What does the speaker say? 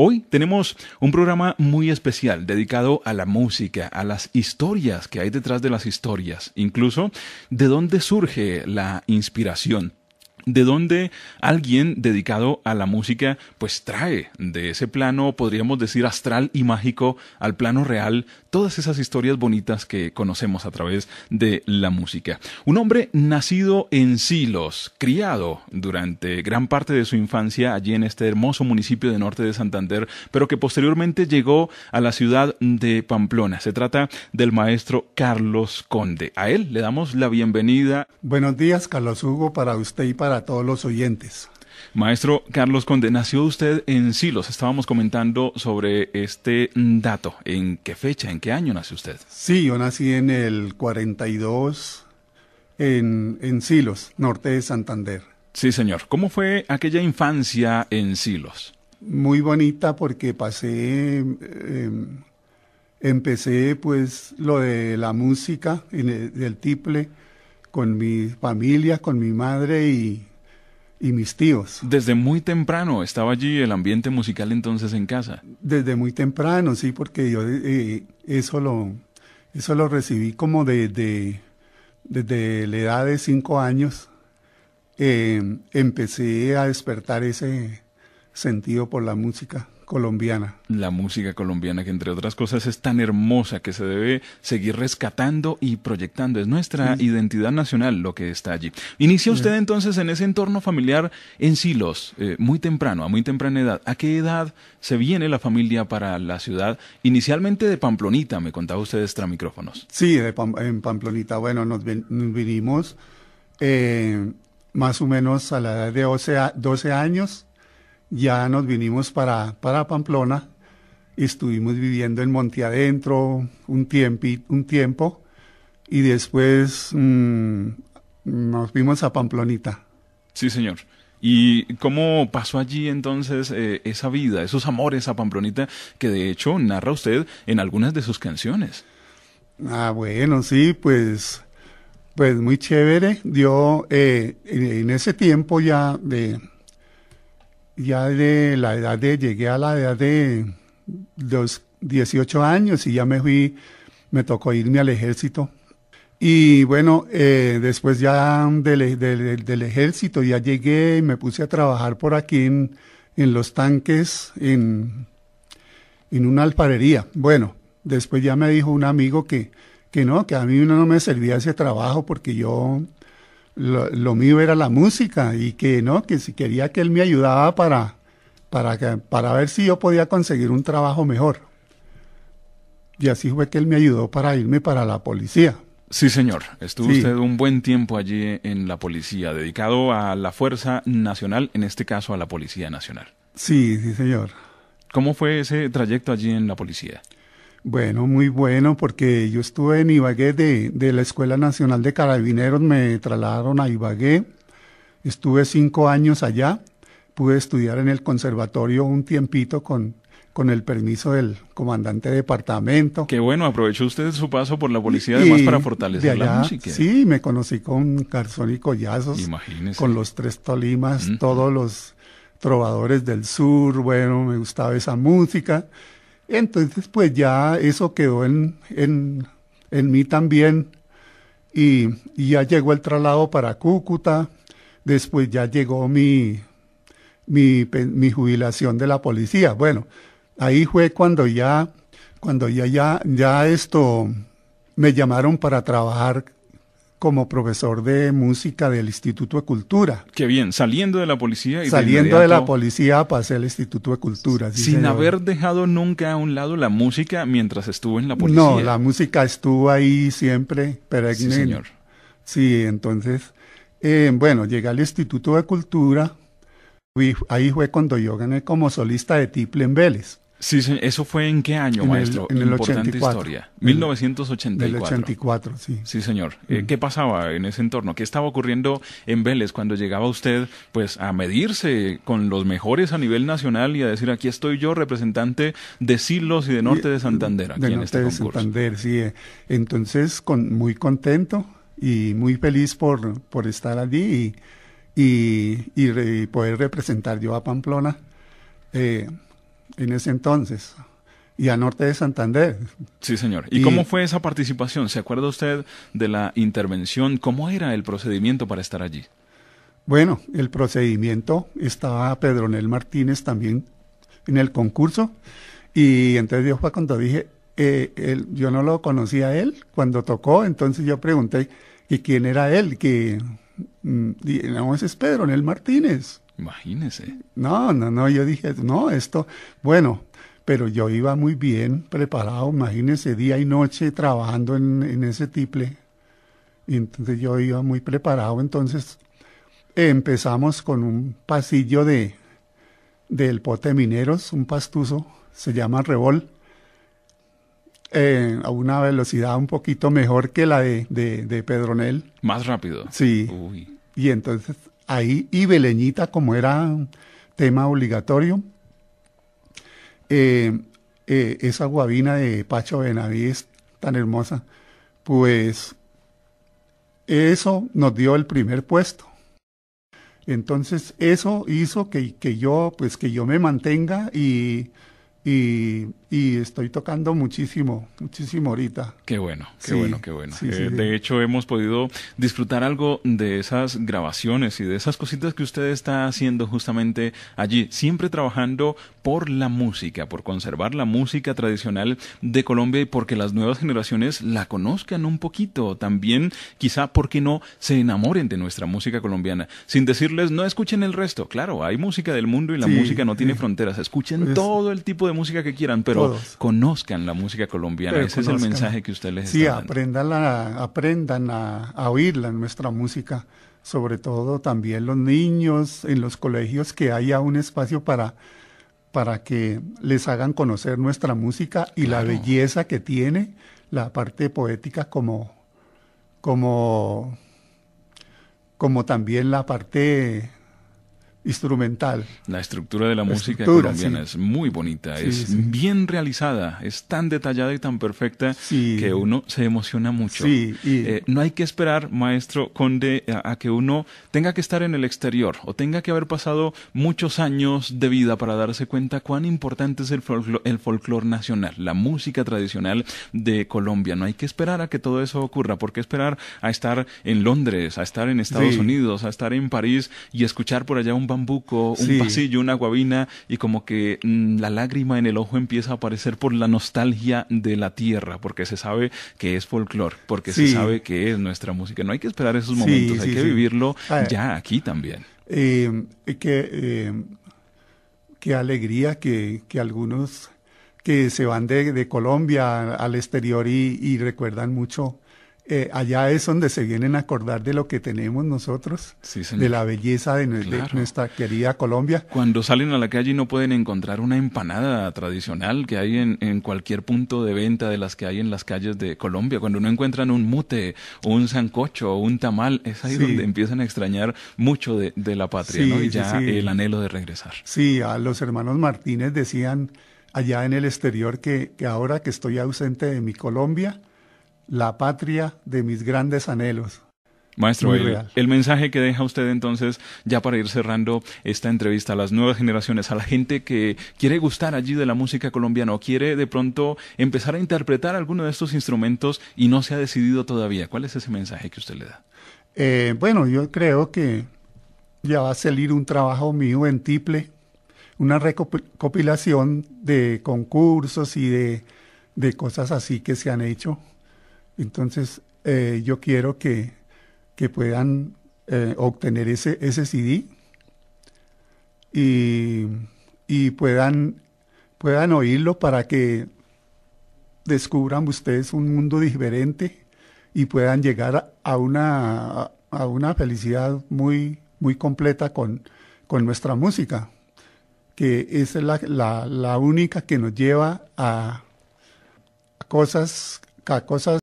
Hoy tenemos un programa muy especial dedicado a la música, a las historias que hay detrás de las historias, incluso de dónde surge la inspiración de donde alguien dedicado a la música pues trae de ese plano, podríamos decir, astral y mágico al plano real todas esas historias bonitas que conocemos a través de la música. Un hombre nacido en Silos, criado durante gran parte de su infancia allí en este hermoso municipio de norte de Santander, pero que posteriormente llegó a la ciudad de Pamplona. Se trata del maestro Carlos Conde. A él le damos la bienvenida. Buenos días, Carlos Hugo, para usted y para a todos los oyentes. Maestro Carlos Conde, nació usted en Silos. Estábamos comentando sobre este dato. ¿En qué fecha, en qué año nació usted? Sí, yo nací en el 42 en, en Silos, norte de Santander. Sí, señor. ¿Cómo fue aquella infancia en Silos? Muy bonita porque pasé, em, empecé pues lo de la música, en el, del tiple con mi familia, con mi madre y, y mis tíos. Desde muy temprano estaba allí el ambiente musical entonces en casa. Desde muy temprano, sí, porque yo eh, eso lo eso lo recibí como desde la edad de cinco años. Eh, empecé a despertar ese sentido por la música colombiana. La música colombiana que entre otras cosas es tan hermosa que se debe seguir rescatando y proyectando. Es nuestra identidad nacional lo que está allí. Inicia usted entonces en ese entorno familiar en Silos, eh, muy temprano, a muy temprana edad. ¿A qué edad se viene la familia para la ciudad? Inicialmente de Pamplonita, me contaba usted extra micrófonos. Sí, de en Pamplonita. Bueno, nos, vinimos eh, más o menos a la edad de doce 12 años ya nos vinimos para, para Pamplona, estuvimos viviendo en Monte Adentro un, un tiempo y después mm, nos vimos a Pamplonita. Sí, señor. ¿Y cómo pasó allí entonces eh, esa vida, esos amores a Pamplonita que de hecho narra usted en algunas de sus canciones? Ah, bueno, sí, pues, pues muy chévere. Yo eh, en ese tiempo ya de ya de la edad de, llegué a la edad de los 18 años y ya me fui, me tocó irme al ejército. Y bueno, eh, después ya del, del, ejército ya llegué y me puse a trabajar por aquí en, en los tanques, en, en una alfarería. Bueno, después ya me dijo un amigo que, que no, que a mí no me servía ese trabajo porque yo lo, mío era la música y que no, que si quería que él me ayudaba para, para, para ver si yo podía conseguir un trabajo mejor. Y así fue que él me ayudó para irme para la policía. Sí, señor. Estuvo usted un buen tiempo allí en la policía, dedicado a la Fuerza Nacional, en este caso a la Policía Nacional. Sí, sí, señor. ¿Cómo fue ese trayecto allí en la policía? Bueno, muy bueno, porque yo estuve en Ibagué de, de la Escuela Nacional de Carabineros, me trasladaron a Ibagué, estuve cinco años allá, pude estudiar en el conservatorio un tiempito con, con el permiso del comandante de departamento. Qué bueno, aprovechó usted su paso por la policía además para fortalecer la música. Sí, me conocí con Carzón y Collazos, con los Tres Tolimas, todos los trovadores del sur, bueno, me gustaba esa música entonces, pues ya eso quedó en, en, en mí también y, ya llegó el traslado para Cúcuta, después ya llegó mi, mi, mi jubilación de la policía. Bueno, ahí fue cuando ya, cuando ya, ya, ya esto, me llamaron para trabajar como profesor de música del Instituto de Cultura. Qué bien, saliendo de la policía y saliendo de, la policía pasé al Instituto de Cultura. sin haber dejado nunca a un lado la música mientras estuvo en la policía. No, la música estuvo ahí siempre, pero sí, señor. Sí, entonces, eh, bueno, llegué al Instituto de Cultura, ahí fue cuando yo gané como solista de tiple en Vélez. Sí, eso fue en qué año, maestro. en el Importante 84, historia. 1984. El 84, sí. Sí, señor. Eh, ¿Qué pasaba en ese entorno? ¿Qué estaba ocurriendo en Vélez cuando llegaba usted, pues, a medirse con los mejores a nivel nacional y a decir aquí estoy yo, representante de Silos y de Norte de Santander? Aquí este de en de Santander, sí. Eh. Entonces, con, muy contento y muy feliz por, por estar allí y, y poder representar yo a Pamplona. Eh, en ese entonces y al norte de Santander. Sí, señor. ¿Y, cómo fue esa participación? ¿Se acuerda usted de la intervención? ¿Cómo era el procedimiento para estar allí? Bueno, el procedimiento estaba Pedro Pedronel Martínez también en el concurso y entonces yo fue cuando dije, eh, yo no lo conocía a él cuando tocó, entonces yo pregunté ¿y quién era él, que mm, no, ese es Nel Martínez. Imagínese. No, no, no, yo dije, no, esto, bueno, pero yo iba muy bien preparado, imagínese, día y noche trabajando en, en ese tiple. Y entonces yo iba muy preparado, entonces empezamos con un pasillo de del pote mineros, un pastuso, se llama Rebol, eh, a una velocidad un poquito mejor que la de, de, de Pedronel. Más rápido. Sí. Y entonces ahí y Beleñita como era tema obligatorio. Eh, eh, esa guabina de Pacho Benavides tan hermosa, pues eso nos dio el primer puesto. Entonces eso hizo que, que yo, pues que yo me mantenga y, y, y estoy tocando muchísimo, muchísimo ahorita. Qué bueno, qué bueno, qué bueno. Eh, de hecho, hemos podido disfrutar algo de esas grabaciones y de esas cositas que usted está haciendo justamente allí, siempre trabajando por la música, por conservar la música tradicional de Colombia y porque las nuevas generaciones la conozcan un poquito. También, quizá, porque no se enamoren de nuestra música colombiana? Sin decirles, no escuchen el resto. Claro, hay música del mundo y la música no tiene fronteras. Escuchen todo el tipo de música que quieran, pero conozcan la música colombiana. Ese es el mensaje que usted les está sí, aprendan, a, aprendan a, oírla, nuestra música, sobre todo también los niños en los colegios, que haya un espacio para para que les hagan conocer nuestra música y la belleza que tiene la parte poética como como como también la parte instrumental. La estructura de la, música colombiana es muy bonita, es bien realizada, es tan detallada y tan perfecta que uno se emociona mucho. Y... Eh, no hay que esperar, maestro Conde, a, que uno tenga que estar en el exterior o tenga que haber pasado muchos años de vida para darse cuenta cuán importante es el, folclor, el folclore nacional, la música tradicional de Colombia. No hay que esperar a que todo eso ocurra, porque esperar a estar en Londres, a estar en Estados Unidos, a estar en París y escuchar por allá un bambuco, un pasillo, una guabina, y como que mm, la lágrima en el ojo empieza a aparecer por la nostalgia de la tierra, porque se sabe que es folclore, porque se sabe que es nuestra música. No hay que esperar esos momentos, hay que vivirlo ya aquí también. Eh, que, eh, qué alegría que, que algunos que se van de, de Colombia al exterior y, recuerdan mucho eh, allá es donde se vienen a acordar de lo que tenemos nosotros, de la belleza de, nuestra querida Colombia. Cuando salen a la calle y no pueden encontrar una empanada tradicional que hay en, cualquier punto de venta de las que hay en las calles de Colombia, cuando no encuentran un mute, un sancocho, o un tamal, es ahí donde empiezan a extrañar mucho de, la patria y ya el anhelo de regresar. Sí, a los hermanos Martínez decían allá en el exterior que ahora que estoy ausente de mi Colombia, la patria de mis grandes anhelos. Maestro, el, el, mensaje que deja usted entonces, ya para ir cerrando esta entrevista a las nuevas generaciones, a la gente que quiere gustar allí de la música colombiana o quiere de pronto empezar a interpretar alguno de estos instrumentos y no se ha decidido todavía, ¿cuál es ese mensaje que usted le da? Eh, bueno, yo creo que ya va a salir un trabajo mío en Tiple, una recopilación de concursos y de, de cosas así que se han hecho. Entonces, eh, yo quiero que, que puedan eh, obtener ese, CD y, puedan, puedan oírlo para que descubran ustedes un mundo diferente y puedan llegar a una, a una felicidad muy, muy completa con, con nuestra música, que es la, única que nos lleva cosas, a cosas